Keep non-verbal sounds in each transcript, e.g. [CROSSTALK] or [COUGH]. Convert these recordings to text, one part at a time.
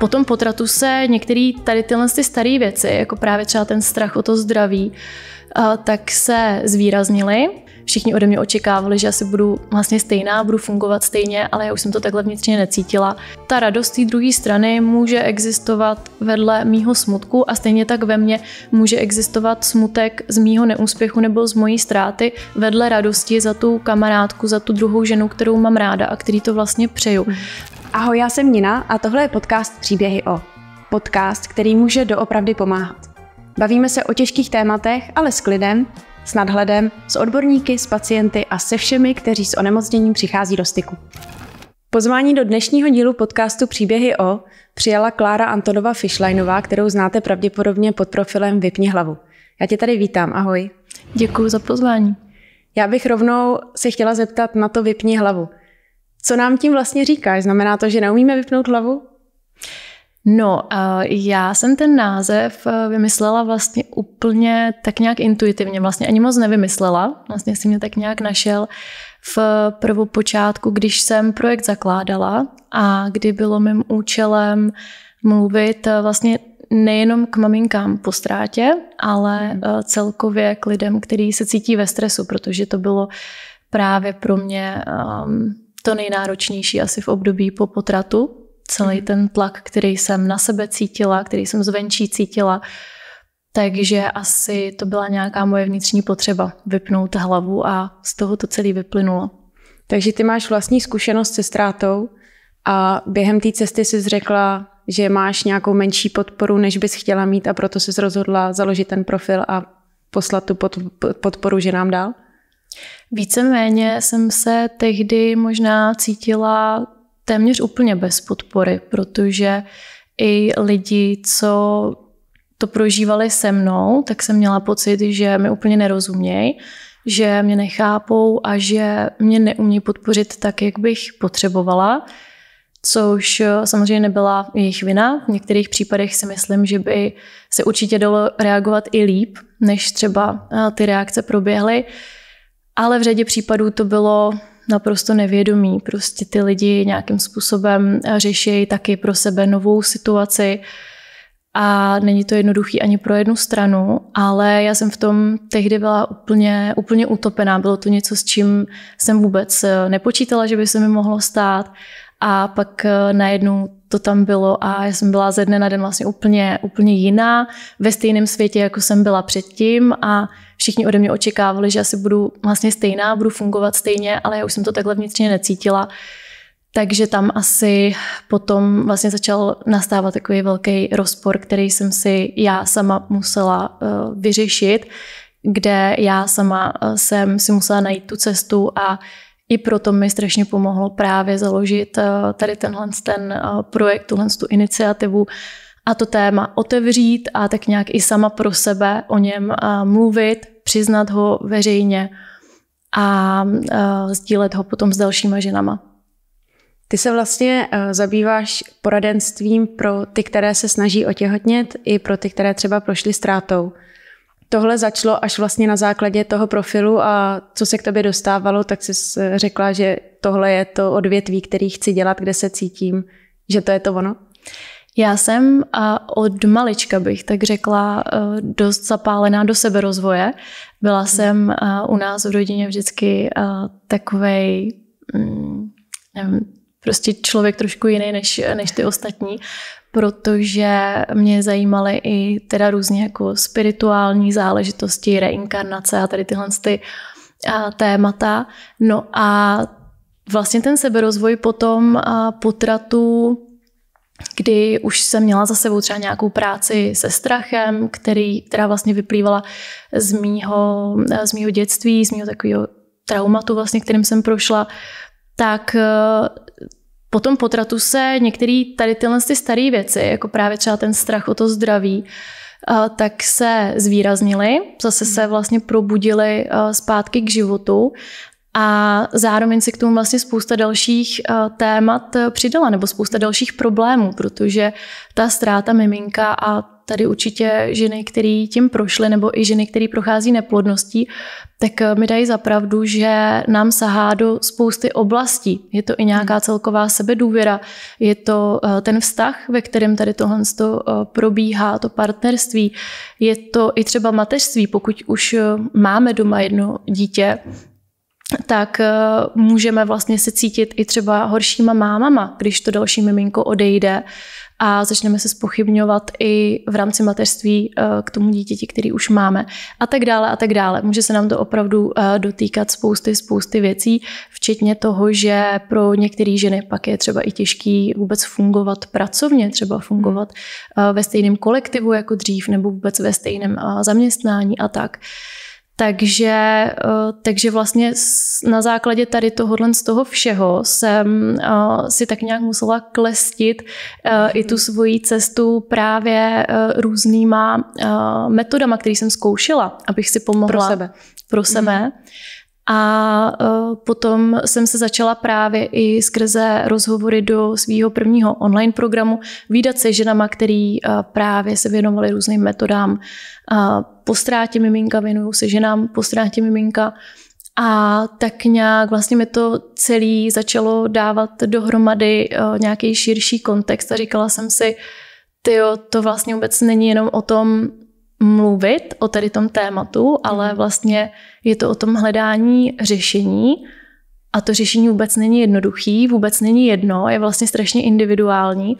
Po tom potratu se některé tady tyhle ty staré věci, jako právě třeba ten strach o to zdraví, tak se zvýraznily. Všichni ode mě očekávali, že asi budu vlastně stejná, budu fungovat stejně, ale já už jsem to takhle vnitřně necítila. Ta radost té druhé strany může existovat vedle mýho smutku a stejně tak ve mně může existovat smutek z mýho neúspěchu nebo z mojí ztráty vedle radosti za tu kamarádku, za tu druhou ženu, kterou mám ráda a který to vlastně přeju. Hmm. Ahoj, já jsem Nina a tohle je podcast Příběhy o. Podcast, který může doopravdy pomáhat. Bavíme se o těžkých tématech, ale s klidem, s nadhledem, s odborníky, s pacienty a se všemi, kteří s onemocněním přichází do styku. Pozvání do dnešního dílu podcastu Příběhy o přijala Klára Antonova Fishlineová, kterou znáte pravděpodobně pod profilem Vypni hlavu. Já tě tady vítám, ahoj. Děkuji za pozvání. Já bych rovnou se chtěla zeptat na to Vypni hlavu. Co nám tím vlastně říkáš? Znamená to, že neumíme vypnout hlavu? No, já jsem ten název eh, vymyslela vlastně úplně tak nějak intuitivně, vlastně ani moc nevymyslela, vlastně si mě tak nějak našel v prvopočátku, když jsem projekt zakládala a kdy bylo mým účelem mluvit eh, vlastně nejenom k maminkám po ztrátě, ale mhm. eh, celkově k lidem, kteří se cítí ve stresu, protože to bylo právě pro mě um, to nejnáročnější asi v období po potratu. Celý mhm. ten tlak, který jsem na sebe cítila, který jsem zvenčí cítila, takže asi to byla nějaká moje vnitřní potřeba vypnout hlavu a z toho to celé vyplynulo. Takže ty máš vlastní zkušenost se ztrátou a během té cesty jsi řekla, že máš nějakou menší podporu, než bys chtěla mít a proto jsi rozhodla založit ten profil a poslat tu podporu ženám dál? Víceméně jsem se tehdy možná cítila téměř úplně bez podpory, protože i lidi, co to prožívali se mnou, tak jsem měla pocit, že mi úplně nerozumějí, že mě nechápou a že mě neumí podpořit tak, jak bych potřebovala, což eh, samozřejmě nebyla jejich vina. V některých případech si myslím, že by se určitě dalo reagovat i líp, než třeba eh, ty reakce proběhly. Ale v řadě případů to bylo naprosto nevědomí. Prostě ty lidi nějakým způsobem eh, řeší taky pro sebe novou situaci a není to jednoduchý ani pro jednu stranu, ale já jsem v tom tehdy byla úplně, úplně utopená. Bylo to něco, s čím jsem vůbec eh, nepočítala, že by se mi mohlo stát a pak eh, najednou to tam bylo a já jsem byla ze dne na den vlastně úplně, úplně jiná, ve stejném světě, jako jsem byla předtím a všichni ode mě očekávali, že asi budu vlastně stejná, budu fungovat stejně, ale já už jsem to takhle vnitřně necítila. Takže tam asi potom vlastně začal nastávat takový velký rozpor, který jsem si já sama musela eh, vyřešit, kde já sama eh, jsem si musela najít tu cestu a i proto mi strašně pomohlo právě založit eh, tady tenhle ten eh, projekt, tuhle tu iniciativu a to téma otevřít a tak nějak i sama pro sebe o něm eh, mluvit, přiznat ho veřejně a sdílet ho potom s dalšíma ženama. Ty se vlastně zabýváš poradenstvím pro ty, které se snaží otěhotnět i pro ty, které třeba prošly ztrátou tohle začalo až vlastně na základě toho profilu a co se k tobě dostávalo, tak jsi řekla, že tohle je to odvětví, který chci dělat, kde se cítím, že to je to ono? Já jsem a od malička bych tak řekla eh, dost zapálená do sebe rozvoje. Byla hmm. jsem eh, u nás v rodině vždycky eh, takovej, mm, nevím, prostě člověk trošku jiný než, než ty ostatní protože mě zajímaly i teda různě jako spirituální záležitosti, reinkarnace a tady tyhle ty témata. No a vlastně ten seberozvoj potom potratu kdy už jsem měla za sebou třeba nějakou práci se strachem, který, která vlastně vyplývala z mýho, e, z mýho dětství, z mýho takového traumatu vlastně, kterým jsem prošla, tak e, po tom potratu se některé tady tyhle ty staré věci, jako právě třeba ten strach o to zdraví, tak se zvýraznily, zase se hmm. vlastně probudily zpátky k životu a zároveň si k tomu vlastně spousta dalších témat přidala, nebo spousta dalších problémů, protože ta ztráta miminka a tady určitě ženy, které tím prošly, nebo i ženy, které prochází neplodností, tak eh, mi dají zapravdu, že nám sahá do spousty oblastí. Je to i nějaká hmm. celková sebedůvěra, je to eh, ten vztah, ve kterém tady tohle eh, probíhá, to partnerství, je to i třeba mateřství, pokud už máme doma jedno dítě, tak můžeme vlastně se cítit i třeba horšíma mámama, když to další miminko odejde a začneme se spochybňovat i v rámci mateřství eh, k tomu dítěti, který už máme a tak dále a tak dále. Může se nám to opravdu eh, dotýkat spousty, spousty věcí, včetně toho, že pro některé ženy pak je třeba i těžký vůbec fungovat pracovně, třeba fungovat hmm. eh, ve stejném kolektivu jako dřív nebo vůbec ve stejném zaměstnání a tak. Takže, eh, takže vlastně na základě tady tohohle z toho všeho jsem eh, si tak nějak musela klestit eh, i tu svoji cestu právě různýma metodama, které jsem zkoušela, abych si pomohla. Pro sebe. Pro sebe. Mm-hmm. A e, potom jsem se začala právě i skrze rozhovory do svého prvního online programu výdat se ženama, který e, právě se věnovali různým metodám. E, po ztrátě miminka věnují se ženám, po ztrátě miminka a tak nějak vlastně mi to celé začalo dávat dohromady nějaký širší kontext a říkala jsem si, tyjo, to vlastně vůbec není jenom o tom, mluvit o tady tom tématu, ale mhm. vlastně je to o tom hledání řešení a to řešení vůbec není jednoduchý, vůbec není jedno, je vlastně strašně individuální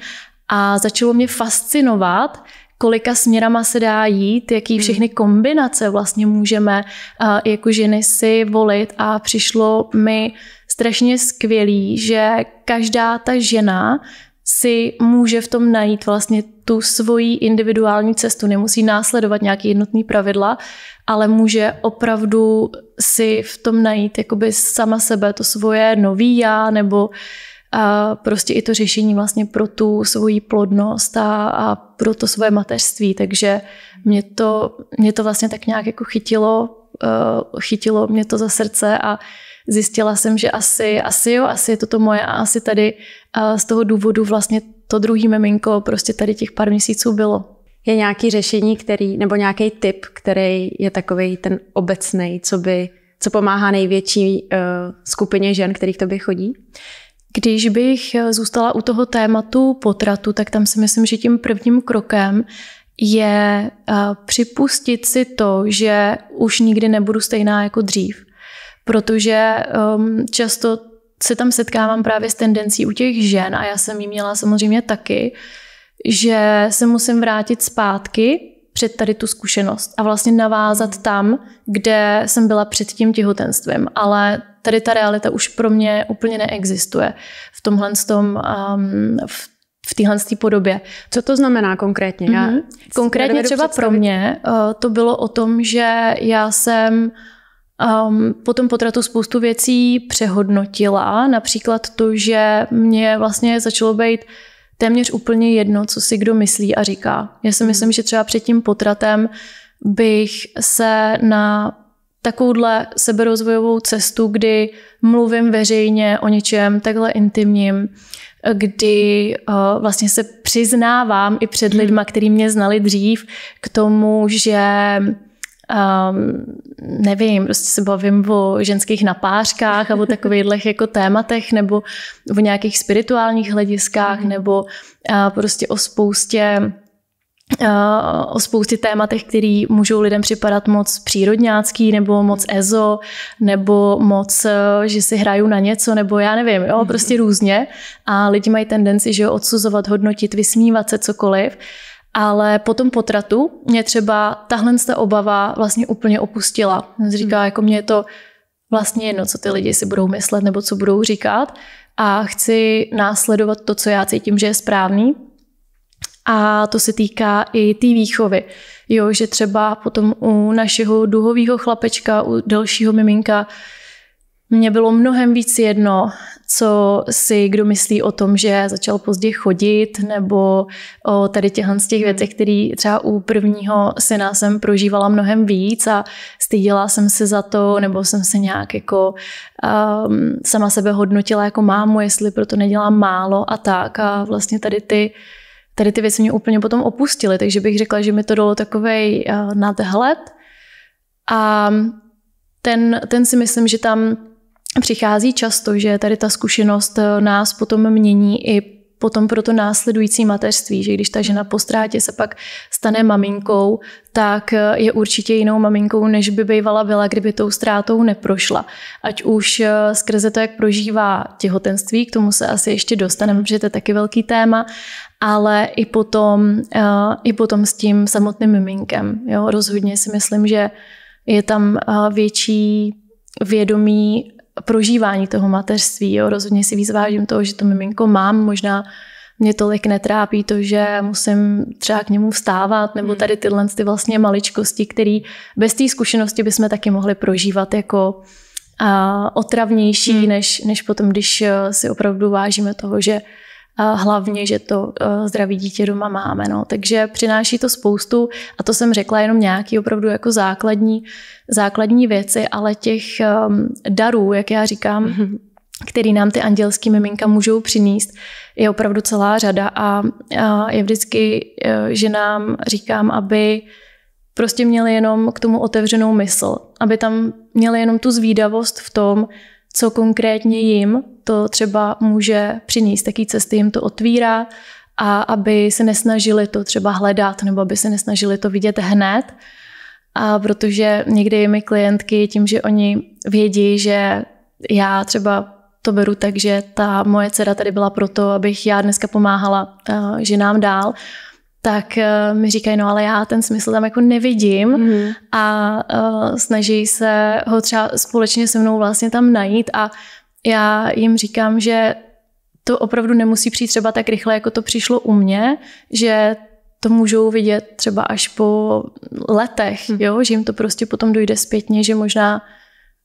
a začalo mě fascinovat, kolika směrama se dá jít, jaký mhm. všechny kombinace vlastně můžeme jako ženy si volit a přišlo mi strašně skvělý, že každá ta žena si může v tom najít vlastně tu svoji individuální cestu. Nemusí následovat nějaké jednotné pravidla, ale může opravdu si v tom najít jakoby sama sebe, to svoje nový já, nebo a prostě i to řešení vlastně pro tu svoji plodnost a, a pro to svoje mateřství. Takže mě to, mě to vlastně tak nějak jako chytilo, uh, chytilo mě to za srdce a zjistila jsem, že asi, asi jo, asi je to to moje a asi tady a eh, z toho důvodu vlastně to druhý miminko prostě tady těch pár měsíců bylo. Je nějaký řešení, který, nebo nějaký tip, který je takový ten obecný, co by, co pomáhá největší uh, skupině žen, kterých tobě chodí? Když bych eh, zůstala u toho tématu potratu, tak tam si myslím, že tím prvním krokem je připustit si to, že už nikdy nebudu stejná jako dřív protože um, často se tam setkávám právě s tendencí u těch žen, a já jsem ji měla samozřejmě taky, že se musím vrátit zpátky před tady tu zkušenost a vlastně navázat tam, kde jsem byla před tím těhotenstvím. Ale tady ta realita už pro mě úplně neexistuje v tomhle tom, um, v v téhle podobě. Co to znamená konkrétně? Mm-hmm. konkrétně třeba představit. pro mě uh, to bylo o tom, že já jsem Um, po tom potratu spoustu věcí přehodnotila, například to, že mě vlastně začalo být téměř úplně jedno, co si kdo myslí a říká. Já si mhm. myslím, že třeba před tím potratem bych se na takovouhle seberozvojovou cestu, kdy mluvím veřejně o něčem takhle intimním, kdy uh, vlastně se přiznávám i před mhm. lidma, který mě znali dřív, k tomu, že um, nevím, prostě se bavím o ženských napářkách a o takových jako tématech, nebo o nějakých spirituálních hlediskách, mhm. nebo uh, prostě o spoustě eh, o spoustě tématech, které můžou lidem připadat moc přírodňácký, nebo moc ezo, nebo moc, eh, že si hrajou na něco, nebo já nevím, jo, mhm. prostě různě. A lidi mají tendenci, že odsuzovat, hodnotit, vysmívat se cokoliv. Ale po tom potratu mě třeba tahle ta obava vlastně úplně opustila. Říká, hmm. jako mě je to vlastně jedno, co ty lidi si budou myslet nebo co budou říkat a chci následovat to, co já cítím, že je správný. A to se týká i té tý výchovy. Jo, že třeba potom u našeho duhového chlapečka, u dalšího miminka, mně bylo mnohem víc jedno, co si kdo myslí o tom, že začal pozdě chodit, nebo o tady těchhle z těch věcech, který třeba u prvního syna jsem prožívala mnohem víc a styděla jsem se za to, nebo jsem se nějak jako um, sama sebe hodnotila jako mámu, jestli proto nedělám málo a tak. A vlastně tady ty tady ty věci mě úplně potom opustily, takže bych řekla, že mi to dalo takový uh, nadhled. A ten, ten si myslím, že tam přichází často, že tady ta zkušenost eh, nás potom mění i potom pro to následující mateřství, že když ta žena po ztrátě se pak stane maminkou, tak eh, je určitě jinou maminkou, než by bývala byla, kdyby tou ztrátou neprošla. Ať už eh, skrze to, jak prožívá těhotenství, k tomu se asi ještě dostaneme, protože to je taky velký téma, ale i potom, i potom s tím samotným miminkem. Jo? Rozhodně si myslím, že je tam větší vědomí prožívání toho mateřství. Jo. Rozhodně si vyzvážím toho, že to miminko mám, možná mě tolik netrápí to, že musím třeba k němu vstávat, nebo hmm. tady tyhle ty vlastně maličkosti, které bez té zkušenosti bychom taky mohli prožívat jako a, otravnější, hmm. než, než potom, když eh, si opravdu vážíme toho, že hlavně, že to eh, zdraví dítě doma máme. No. Takže přináší to spoustu, a to jsem řekla jenom nějaký opravdu jako základní, základní věci, ale těch ehm, darů, jak já říkám, mm-hmm který nám ty andělský miminka můžou přinést, je opravdu celá řada a, a je vždycky, eh, že nám říkám, aby prostě měli jenom k tomu otevřenou mysl, aby tam měli jenom tu zvídavost v tom, co konkrétně jim to třeba může přinést, jaký cesty jim to otvírá a aby se nesnažili to třeba hledat nebo aby se nesnažili to vidět hned, a protože někdy mi klientky tím, že oni vědí, že já třeba to beru tak, že ta moje dcera tady byla proto, abych já dneska pomáhala eh, ženám dál, tak eh, mi říkají, no ale já ten smysl tam jako nevidím mm a uh, snaží se ho třeba společně se mnou vlastně tam najít a já jim říkám, že to opravdu nemusí přijít třeba tak rychle, jako to přišlo u mě, že to můžou vidět třeba až po letech, mm. jo? že jim to prostě potom dojde zpětně, že možná,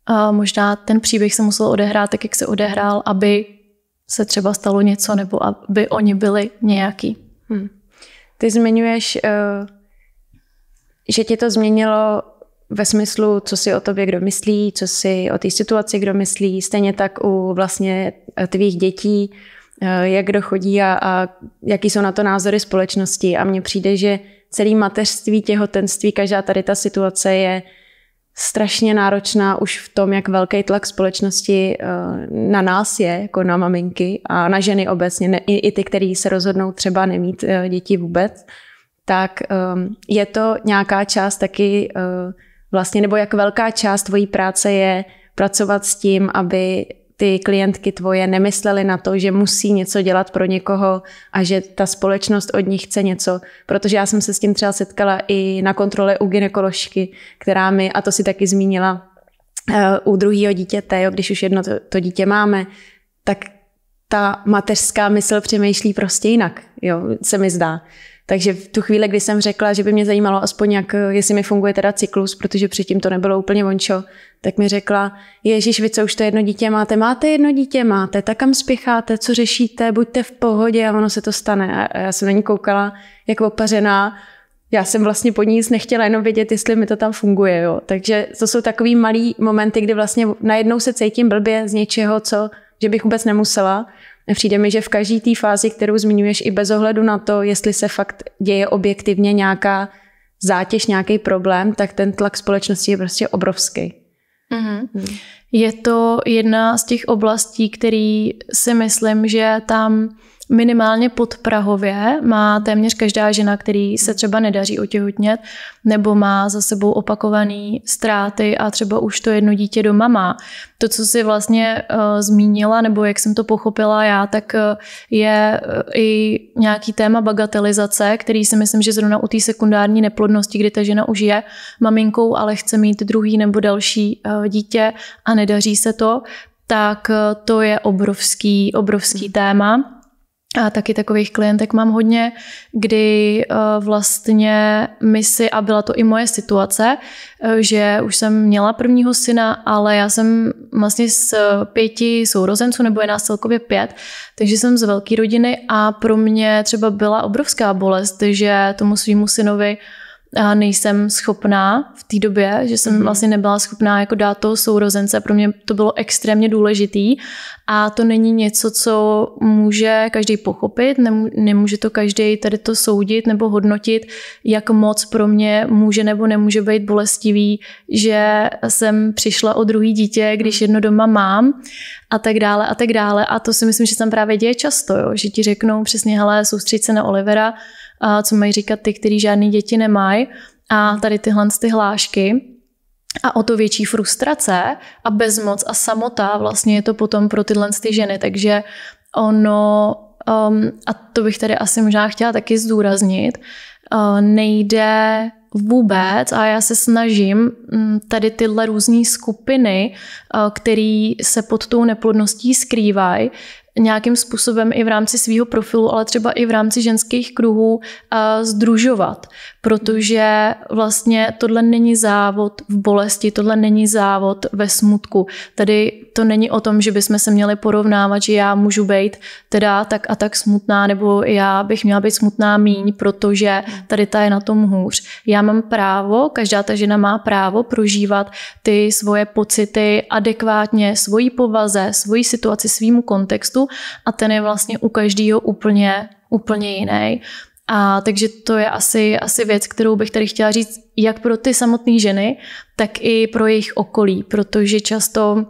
uh, možná ten příběh se musel odehrát tak, jak se odehrál, aby se třeba stalo něco, nebo aby oni byli nějaký. Mm. Ty zmiňuješ, eh, že ti to změnilo ve smyslu, co si o tobě kdo myslí, co si o té situaci kdo myslí, stejně tak u vlastně eh, tvých dětí, eh, jak kdo chodí a, a jaký jsou na to názory společnosti. A mně přijde, že celý mateřství, těhotenství, každá tady ta situace je strašně náročná už v tom, jak velký tlak společnosti eh, na nás je, jako na maminky a na ženy obecně, ne, i, i ty, který se rozhodnou třeba nemít eh, děti vůbec, tak ehm, je to nějaká část taky eh, vlastně, nebo jak velká část tvojí práce je pracovat s tím, aby ty klientky tvoje nemyslely na to, že musí něco dělat pro někoho a že ta společnost od nich chce něco. Protože já jsem se s tím třeba setkala i na kontrole u ginekoložky, která mi, a to si taky zmínila, eh, u druhého dítěte, jo, když už jedno to, to dítě máme, tak ta mateřská mysl přemýšlí prostě jinak, jo, se mi zdá. Takže v tu chvíli, kdy jsem řekla, že by mě zajímalo aspoň, jak, jestli mi funguje teda cyklus, protože předtím to nebylo úplně vončo, tak mi řekla, Ježíš, vy co už to jedno dítě máte? Máte jedno dítě, máte, tak kam spěcháte, co řešíte, buďte v pohodě a ono se to stane. A já jsem na ní koukala jako opařená, já jsem vlastně po ní nic nechtěla, jenom vědět, jestli mi to tam funguje. Jo. Takže to jsou takový malý momenty, kdy vlastně najednou se cítím blbě z něčeho, co, že bych vůbec nemusela. A přijde mi, že v každé té fázi, kterou zmiňuješ, i bez ohledu na to, jestli se fakt děje objektivně nějaká zátěž, nějaký problém, tak ten tlak společnosti je prostě obrovský. Mm-hmm. Je to jedna z těch oblastí, který si myslím, že tam minimálně pod Prahově má téměř každá žena, který se třeba nedaří otěhotnět, nebo má za sebou opakované ztráty a třeba už to jedno dítě doma má. To, co si vlastně uh, zmínila, nebo jak jsem to pochopila já, tak uh, je uh, i nějaký téma bagatelizace, který si myslím, že zrovna u té sekundární neplodnosti, kdy ta žena už je maminkou, ale chce mít druhý nebo další uh, dítě a nedaří se to, tak to je obrovský, obrovský hmm. téma a taky takových klientek mám hodně, kdy eh, vlastně my si, a byla to i moje situace, eh, že už jsem měla prvního syna, ale já jsem vlastně z eh, pěti sourozenců, nebo je nás celkově pět, takže jsem z velké rodiny a pro mě třeba byla obrovská bolest, že tomu svýmu synovi nejsem schopná v té době, že jsem mm-hmm. vlastně nebyla schopná jako dát toho sourozence. Pro mě to bylo extrémně důležitý a to není něco, co může každý pochopit, nemůže to každý tady to soudit nebo hodnotit, jak moc pro mě může nebo nemůže být bolestivý, že jsem přišla o druhý dítě, když mhm. jedno doma mám a tak dále a tak dále. A to si myslím, že tam právě děje často, jo? že ti řeknou přesně, hele, soustřed se na Olivera, co mají říkat ty, kteří žádný děti nemají a tady tyhle ty hlášky. A o to větší frustrace a bezmoc a samota vlastně je to potom pro tyhle ty ženy. Takže ono, um, a to bych tady asi možná chtěla taky zdůraznit, uh, nejde vůbec a já se snažím mm, tady tyhle různé skupiny, uh, které se pod tou neplodností skrývají, nějakým způsobem i v rámci svého profilu, ale třeba i v rámci ženských kruhů združovat. Eh, protože vlastně tohle není závod v bolesti, tohle není závod ve smutku. Tady to není o tom, že bychom se měli porovnávat, že já můžu být teda tak a tak smutná, nebo já bych měla být smutná míň, protože tady ta je na tom hůř. Já mám právo, každá ta žena má právo prožívat ty svoje pocity adekvátně svojí povaze, svojí situaci, svýmu kontextu a ten je vlastně u každého úplně úplně jiný. A takže to je asi, asi věc, kterou bych tady chtěla říct jak pro ty samotné ženy, tak i pro jejich okolí, protože často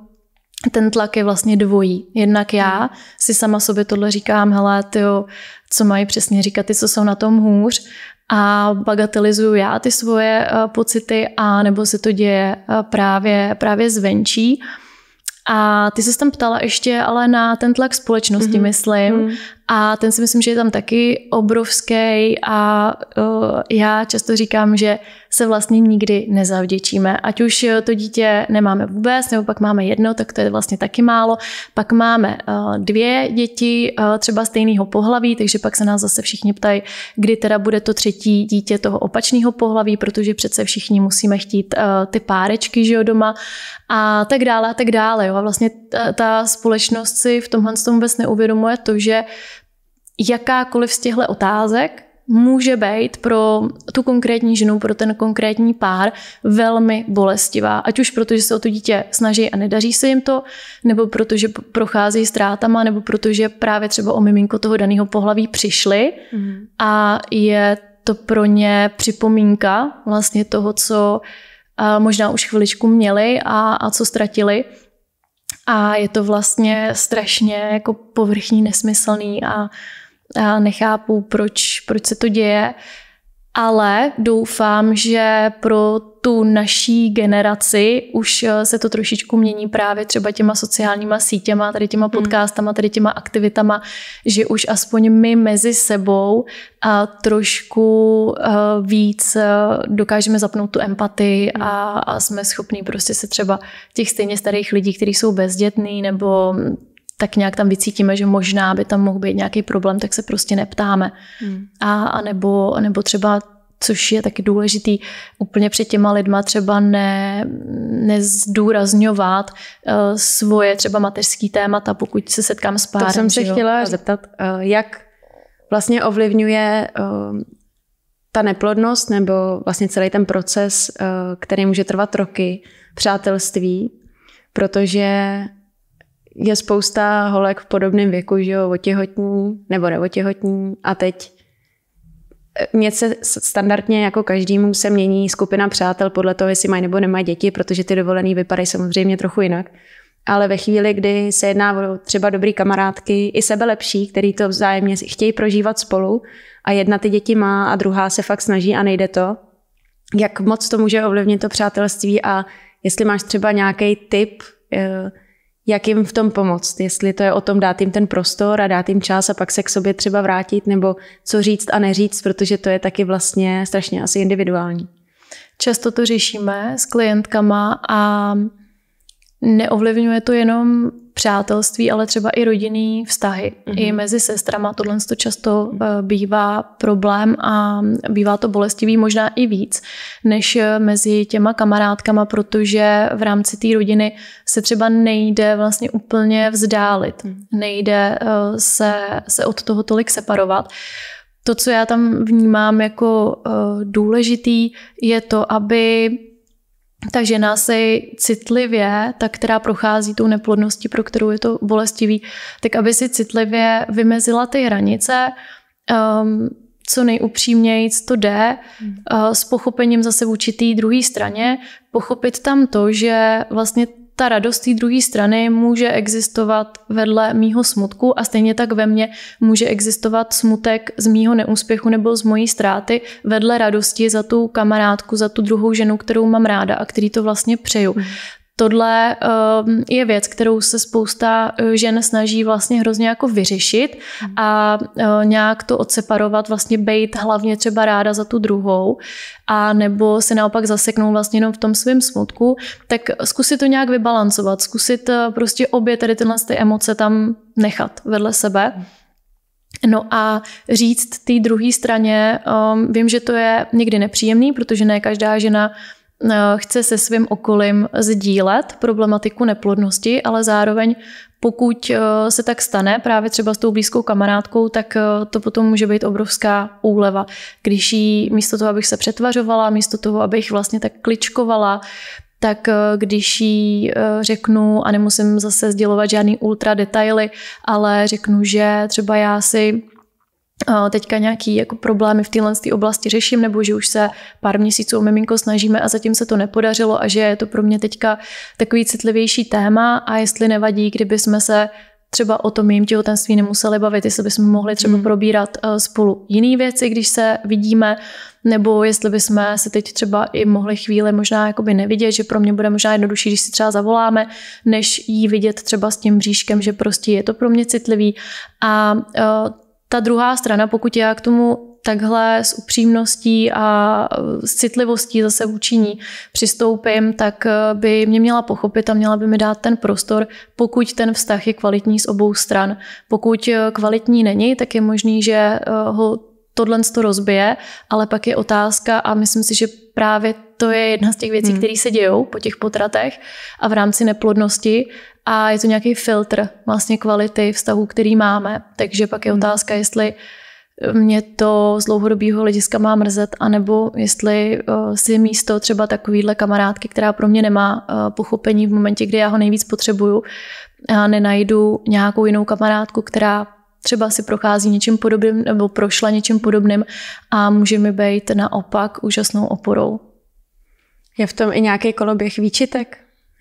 ten tlak je vlastně dvojí. Jednak já hmm. si sama sobě tohle říkám, hele, tyjo, co mají přesně říkat ty, co jsou na tom hůř a bagatelizuju já ty svoje eh, pocity a nebo se to děje eh, právě, právě zvenčí. A ty se tam ptala ještě ale na ten tlak společnosti, mm-hmm. myslím. Mm. A ten si myslím, že je tam taky obrovský a uh, já často říkám, že se vlastně nikdy nezavděčíme. Ať už e, to dítě nemáme vůbec, nebo pak máme jedno, tak to je vlastně taky málo. Pak máme uh, dvě děti, uh, třeba stejného pohlaví, takže pak se nás zase všichni ptají, kdy teda bude to třetí dítě toho opačného pohlaví, protože přece všichni musíme chtít uh, ty párečky, že jo, doma a tak dále a tak dále. Jo. A vlastně ta, ta společnost si v tomhle tom vůbec neuvědomuje to, že uh, jakákoliv z těchto otázek může být pro tu konkrétní ženu, pro ten konkrétní pár velmi bolestivá. Ať už protože se o to dítě snaží a nedaří se jim to, nebo protože prochází ztrátama, nebo protože právě třeba o miminko toho daného pohlaví přišli mm. a je to pro ně připomínka vlastně toho, co možná už chviličku měli a, a co ztratili. A je to vlastně strašně jako povrchní, nesmyslný a a nechápu, proč, proč se to děje, ale doufám, že pro tu naší generaci už eh, se to trošičku mění právě třeba těma sociálníma sítěma, tady těma hmm. podcastama, tady těma aktivitama, že už aspoň my mezi sebou a trošku eh, víc eh, dokážeme zapnout tu empatii hmm. a, a jsme schopní prostě se třeba těch stejně starých lidí, kteří jsou bezdětní nebo tak nějak tam vycítíme, že možná by tam mohl být nějaký problém, tak se prostě neptáme. Hmm. A, a nebo, nebo třeba což je taky důležitý, úplně před těma lidma třeba ne, nezdůrazňovat uh, svoje třeba mateřský témata, pokud se setkám s párem. To jsem se jo? chtěla zeptat, uh, jak vlastně ovlivňuje uh, ta neplodnost nebo vlastně celý ten proces, uh, který může trvat roky, přátelství, protože je spousta holek v podobném věku, že jo, otěhotní nebo neotěhotní a teď e, mě se standardně jako každému se mění skupina přátel podle toho, jestli mají nebo nemají děti, protože ty dovolený vypadají samozřejmě trochu jinak. Ale ve chvíli, kdy se jedná o třeba dobrý kamarádky, i sebe lepší, který to vzájemně chtějí prožívat spolu a jedna ty děti má a druhá se fakt snaží a nejde to, jak moc to může ovlivnit to přátelství a jestli máš třeba nějaký tip, e, jak jim v tom pomoct. Jestli to je o tom dát jim ten prostor a dát jim čas a pak se k sobě třeba vrátit, nebo co říct a neříct, protože to je taky vlastně strašně asi individuální. Často to řešíme s klientkama a neovlivňuje to jenom přátelství, ale třeba i rodinný vztahy. Mm-hmm. I mhm. mezi sestrama tohle to často eh, bývá problém a bývá to bolestivý možná i víc, než eh, mezi těma kamarádkama, protože v rámci té rodiny se třeba nejde vlastně úplně vzdálit. Mhm. Nejde eh, se, se od toho tolik separovat. To, co já tam vnímám jako důležitý, je to, aby ta žena si citlivě, ta, která prochází tou neplodností, pro kterou je to bolestivý, tak aby si citlivě vymezila ty hranice, um, co nejupřímněji to jde, uh, s pochopením zase vůči té druhé straně, pochopit tam to, že vlastně ta radost té druhé strany může existovat vedle mýho smutku a stejně tak ve mně může existovat smutek z mýho neúspěchu nebo z mojí ztráty vedle radosti za tu kamarádku, za tu druhou ženu, kterou mám ráda a který to vlastně přeju. Hmm. Tohle ehm, je věc, kterou se spousta eh, žen snaží vlastně hrozně jako vyřešit mhm. a eh, nějak to odseparovat, vlastně být hlavně třeba ráda za tu druhou a nebo se naopak zaseknou vlastně jenom v tom svém smutku, tak zkusit to nějak vybalancovat, zkusit eh, prostě obě tady tyhle ty emoce tam nechat vedle sebe. No a říct té druhé straně, um, vím, že to je někdy nepříjemný, protože ne každá žena Eh, chce se svým okolím sdílet problematiku neplodnosti, ale zároveň pokud eh, se tak stane, právě třeba s tou blízkou kamarádkou, tak eh, to potom může být obrovská úleva. Když jí místo toho, abych se přetvařovala, místo toho, abych vlastně tak kličkovala, tak když jí řeknu, a nemusím zase sdělovat žádný ultra detaily, ale řeknu, že třeba já si teďka nějaký jako problémy v téhle oblasti řeším, nebo že už se pár měsíců o miminko snažíme a zatím se to nepodařilo a že je to pro mě teďka takový citlivější téma a jestli nevadí, kdyby jsme se třeba o tom jim těhotenství nemuseli bavit, jestli bychom mohli třeba hmm. probírat eh, spolu jiné věci, když se vidíme, nebo jestli bychom se teď třeba i mohli chvíli možná jakoby nevidět, že pro mě bude možná jednodušší, když si třeba zavoláme, než jí vidět třeba s tím bříškem, že prostě je to pro mě citlivý. A eh, ta druhá strana, pokud já k tomu takhle s upřímností a s citlivostí zase učiní přistoupím, tak eh, by mě měla pochopit a měla by mi dát ten prostor, pokud ten vztah je kvalitní z obou stran. Pokud eh, kvalitní není, tak je možný, že eh, ho tohle to rozbije, ale pak je otázka a myslím si, že právě to je jedna z těch věcí, hmm. které se dějou po těch potratech a v rámci neplodnosti, a je to nějaký filtr vlastně kvality vztahu, který máme. Takže pak je otázka, jestli eh, mě to z dlouhodobého hlediska má mrzet, anebo jestli eh, si místo třeba takovýhle kamarádky, která pro mě nemá eh, pochopení v momentě, kdy já ho nejvíc potřebuju, a nenajdu nějakou jinou kamarádku, která třeba si prochází něčím podobným nebo prošla něčím podobným a může mi být naopak úžasnou oporou. Je v tom i nějaký koloběh výčitek?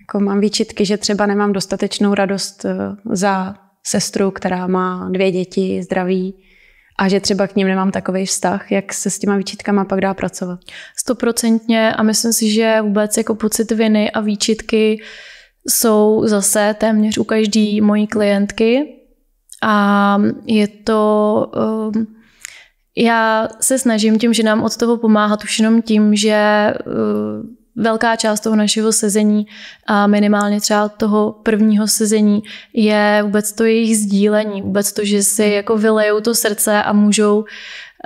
Jako mám výčitky, že třeba nemám dostatečnou radost eh, za sestru, která má dvě děti, zdraví a že třeba k ním nemám takový vztah, jak se s těma výčitkama pak dá pracovat. Stoprocentně a myslím si, že vůbec jako pocit viny a výčitky jsou zase téměř u každý mojí klientky a je to... Um, já se snažím tím, že nám od toho pomáhat už jenom tím, že um, velká část toho našeho sezení a minimálně třeba toho prvního sezení je vůbec to jejich sdílení, vůbec to, že si jako vylejou to srdce a můžou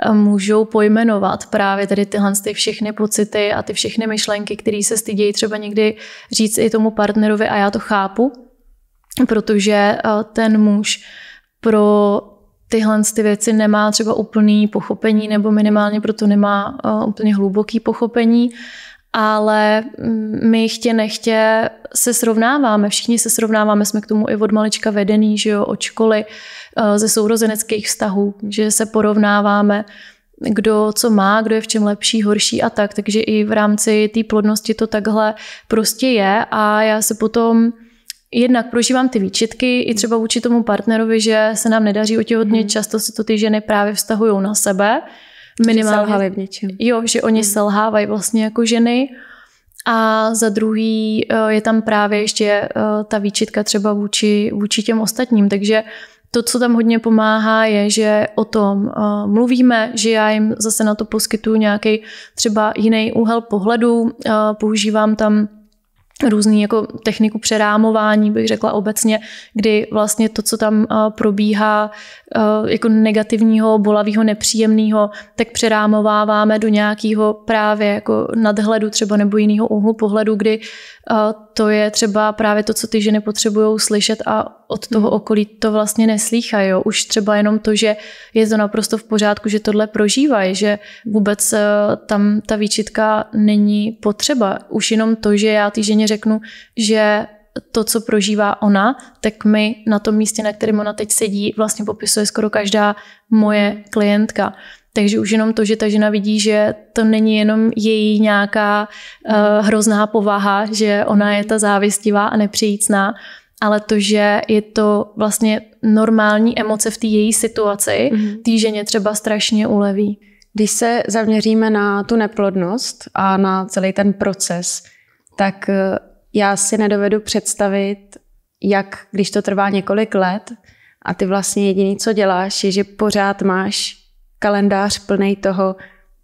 a můžou pojmenovat právě tady tyhle ty všechny pocity a ty všechny myšlenky, které se stydějí třeba někdy říct i tomu partnerovi a já to chápu, protože ten muž pro tyhle ty věci nemá třeba úplný pochopení nebo minimálně proto nemá úplně hluboký pochopení ale mm, my chtě nechtě se srovnáváme, všichni se srovnáváme, jsme k tomu i od malička vedený, že jo, od školy, eh, ze sourozeneckých vztahů, že se porovnáváme, kdo co má, kdo je v čem lepší, horší a tak, takže i v rámci té plodnosti to takhle prostě je a já se potom jednak prožívám ty výčitky i třeba vůči tomu partnerovi, že se nám nedaří otěhotnit, mm. často se to ty ženy právě vztahují na sebe, minimálně... Selhali v něčem. Jo, že oni hmm. selhávají vlastně jako ženy a za druhý eh, je tam právě ještě eh, ta výčitka třeba vůči, vůči těm ostatním, takže to, co tam hodně pomáhá, je, že o tom eh, mluvíme, že já jim zase na to poskytuju nějaký třeba jiný úhel pohledu, používám tam různý jako techniku přerámování, bych řekla obecně, kdy vlastně to, co tam probíhá jako negativního, bolavého, nepříjemného, tak přerámováváme do nějakého právě jako nadhledu třeba nebo jiného úhlu pohledu, kdy to je třeba právě to, co ty ženy potřebují slyšet a od toho hmm. okolí to vlastně neslýchají. Už třeba jenom to, že je to naprosto v pořádku, že tohle prožívají, že vůbec tam ta výčitka není potřeba. Už jenom to, že já ty ženě řeknu, že to, co prožívá ona, tak mi na tom místě, na kterém ona teď sedí, vlastně popisuje skoro každá moje klientka. Takže už jenom to, že ta žena vidí, že to není jenom její nějaká uh, hrozná povaha, že ona je ta závistivá a nepříjícná, ale to, že je to vlastně normální emoce v té její situaci, mm-hmm. té ženě třeba strašně uleví. Když se zaměříme na tu neplodnost a na celý ten proces, tak eh, já si nedovedu představit, jak když to trvá několik let a ty vlastně jediný, co děláš, je, že pořád máš kalendář plný toho,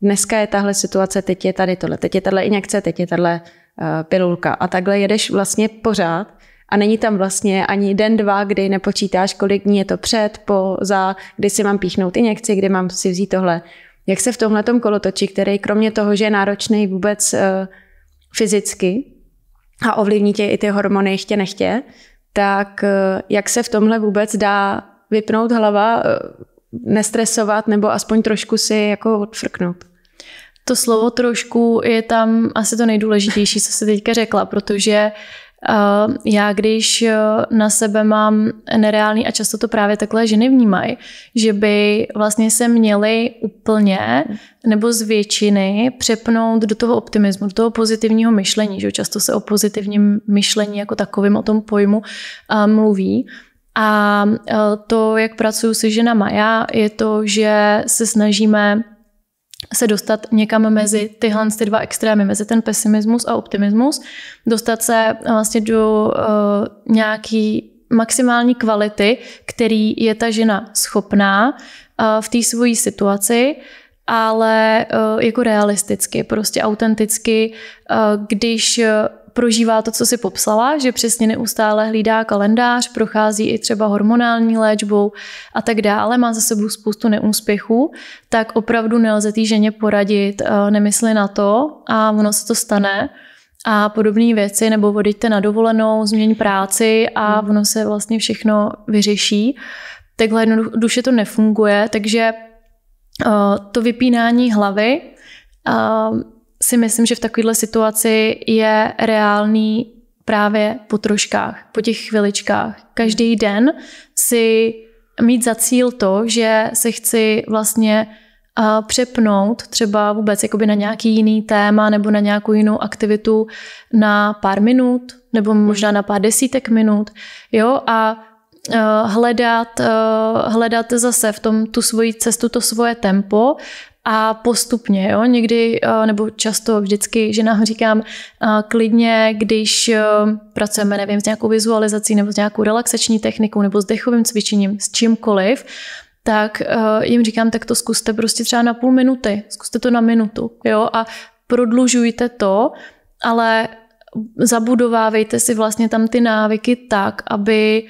dneska je tahle situace, teď je tady tohle, teď je tahle injekce, teď je tahle uh, pilulka a takhle jedeš vlastně pořád a není tam vlastně ani den, dva, kdy nepočítáš, kolik dní je to před, po, za, kdy si mám píchnout injekci, kdy mám si vzít tohle. Jak se v tomhle kolotoči, který kromě toho, že je náročný, vůbec uh, fyzicky a ovlivní tě i ty hormony chtě nechtě, tak eh, jak se v tomhle vůbec dá vypnout hlava, eh, nestresovat nebo aspoň trošku si jako odfrknout? To slovo trošku je tam asi to nejdůležitější, co se teďka řekla, protože Ehm, já když eh, na sebe mám nereální a často to právě takhle ženy vnímají, že by vlastně se měly úplně nebo z většiny přepnout do toho optimismu, do toho pozitivního myšlení, že často se o pozitivním myšlení jako takovým o tom pojmu eh, mluví. A eh, to, jak pracuju se ženama já, je to, že se snažíme se dostat někam mezi tyhle ty dva extrémy, mezi ten pesimismus a optimismus, dostat se eh, vlastně do uh, nějaký maximální kvality, který je ta žena schopná uh, v té svojí situaci, ale uh, jako realisticky, prostě autenticky, uh, když prožívá to, co si popsala, že přesně neustále hlídá kalendář, prochází i třeba hormonální léčbou a tak dále, má za sebou spoustu neúspěchů, tak opravdu nelze té ženě poradit, eh, nemysli na to a ono se to stane a podobné věci, nebo odejďte na dovolenou, změň práci a hmm. ono se vlastně všechno vyřeší. Takhle jednoduše to nefunguje, takže eh, to vypínání hlavy eh, si myslím, že v takovéhle situaci je reálný právě po troškách, po těch chviličkách. Každý den si mít za cíl to, že se chci vlastně přepnout třeba vůbec jakoby na nějaký jiný téma nebo na nějakou jinou aktivitu na pár minut nebo možná na pár desítek minut, jo, a hledat, hledat zase v tom tu svoji cestu, to svoje tempo a postupně, jo, někdy eh, nebo často vždycky ženám říkám eh, klidně, když eh, pracujeme, nevím, s nějakou vizualizací nebo s nějakou relaxační technikou nebo s dechovým cvičením, s čímkoliv, tak jim říkám, tak to zkuste prostě třeba na půl minuty, zkuste to na minutu, jo, a prodlužujte to, ale zabudovávejte si vlastně tam ty návyky tak, aby uh,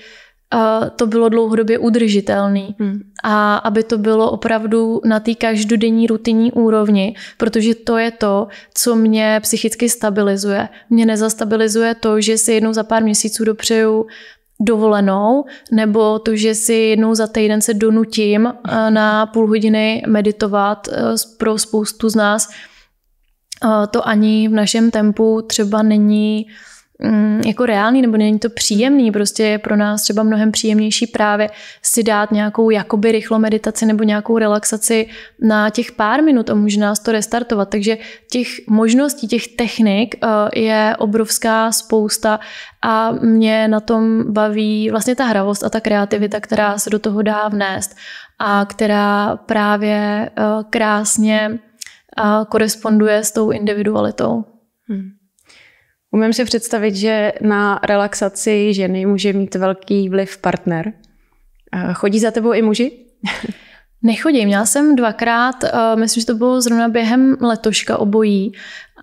Eh, to bylo dlouhodobě udržitelné. Hmm. A aby to bylo opravdu na té každodenní rutinní úrovni, protože to je to, co mě psychicky stabilizuje. Mě nezastabilizuje to, že si jednou za pár měsíců dopřeju dovolenou, nebo to, že si jednou za týden se donutím eh, na půl hodiny meditovat eh, pro spoustu z nás, to ani v našem tempu třeba není uh, Mm, jako reálný, nebo není to příjemný, prostě je pro nás třeba mnohem příjemnější právě si dát nějakou jakoby rychlo meditaci nebo nějakou relaxaci na těch pár minut a může nás to restartovat. Takže těch možností, těch technik eh, je obrovská spousta a mě na tom baví vlastně ta hravost a ta kreativita, která se do toho dá vnést a která právě eh, krásně eh, koresponduje s tou individualitou. Hmm. Umím si představit, že na relaxaci ženy může mít velký vliv partner. Chodí za tebou i muži? [LAUGHS] Nechodí. Měla jsem dvakrát, eh, myslím, že to bylo zrovna během letoška obojí,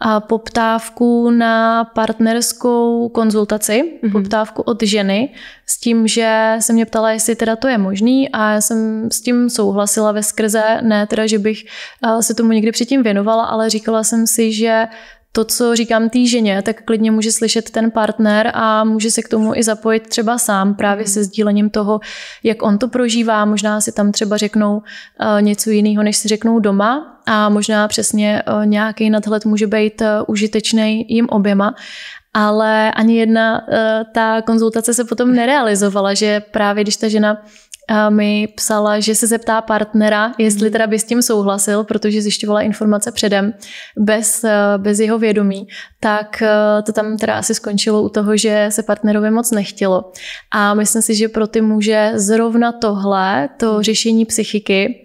a poptávku na partnerskou konzultaci, mm-hmm. poptávku od ženy, s tím, že se mě ptala, jestli teda to je možný a já jsem s tím souhlasila ve skrze, ne teda, že bych eh, se tomu někdy předtím věnovala, ale říkala jsem si, že to, co říkám té ženě, tak klidně může slyšet ten partner a může se k tomu i zapojit třeba sám, právě se mhm. sdílením toho, jak on to prožívá. Možná si tam třeba řeknou eh, něco jiného, než si řeknou doma, a možná přesně eh, nějaký nadhled může být eh, užitečný jim oběma. Ale ani jedna ta konzultace se potom nerealizovala, že právě když ta žena mi psala, že se zeptá partnera, jestli mhm. teda by s tím souhlasil, protože zjišťovala informace předem, bez, eh, bez jeho vědomí, tak eh, to tam teda asi skončilo u toho, že se partnerovi moc nechtělo. A myslím si, že pro ty muže zrovna tohle, to mhm. řešení psychiky,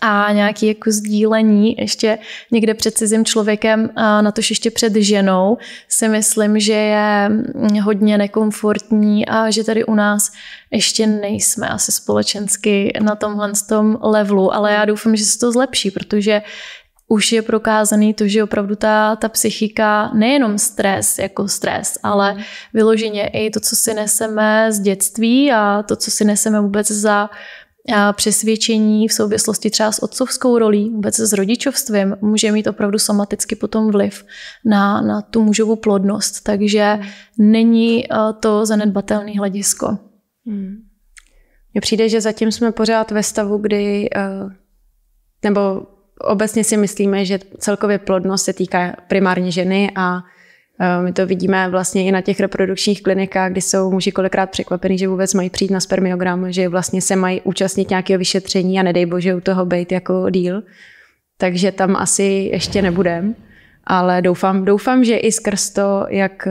a nějaké jako sdílení ještě někde před cizím člověkem, na to ještě před ženou, si myslím, že je mm, hodně nekomfortní a že tady u nás ještě nejsme asi společensky na tomhle tom levelu, ale já doufám, že se to zlepší, protože už je prokázaný to, že opravdu ta, ta psychika, nejenom stres jako stres, ale mhm. vyloženě i to, co si neseme z dětství a to, co si neseme vůbec za přesvědčení v souvislosti třeba s otcovskou rolí, vůbec s rodičovstvím, může mít opravdu somaticky potom vliv na, na tu mužovou plodnost. Takže hmm. není eh, to zanedbatelný hledisko. Hmm. Mně přijde, že zatím jsme pořád ve stavu, kdy, eh, nebo obecně si myslíme, že celkově plodnost se týká primárně ženy a Eh, my to vidíme vlastně i na těch reprodukčních klinikách, kdy jsou muži kolikrát překvapení, že vůbec mají přijít na spermiogram, že vlastně se mají účastnit nějakého vyšetření a nedej bože u toho být jako díl. Takže tam asi ještě nebudem, ale doufám, doufám, že i skrz to, jak eh,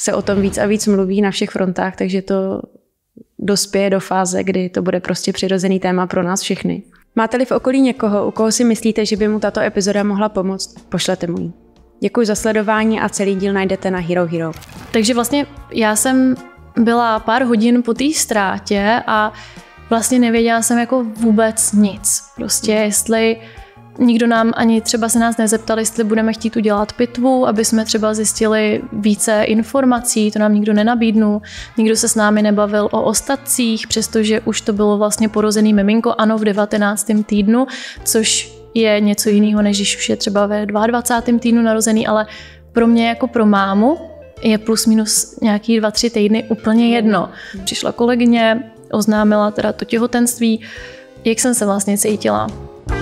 se o tom víc a víc mluví na všech frontách, takže to dospěje do fáze, kdy to bude prostě přirozený téma pro nás všechny. Máte-li v okolí někoho, u koho si myslíte, že by mu tato epizoda mohla pomoct, pošlete mu ji. Děkuji za sledování a celý díl najdete na Hero Hero. Takže vlastně já jsem byla pár hodin po té ztrátě a vlastně nevěděla jsem jako vůbec nic. Prostě jestli nikdo nám ani třeba se nás nezeptal, jestli budeme chtít udělat pitvu, aby jsme třeba zjistili více informací, to nám nikdo nenabídnul, nikdo se s námi nebavil o ostatcích, přestože už to bylo vlastně porozený miminko, ano, v 19. týdnu, což je něco jiného, než když už je třeba ve 22. týdnu narozený, ale pro mě jako pro mámu je plus minus nějaký dva, tři týdny úplně jedno. Přišla kolegyně, oznámila teda to těhotenství, jak jsem se vlastně cítila.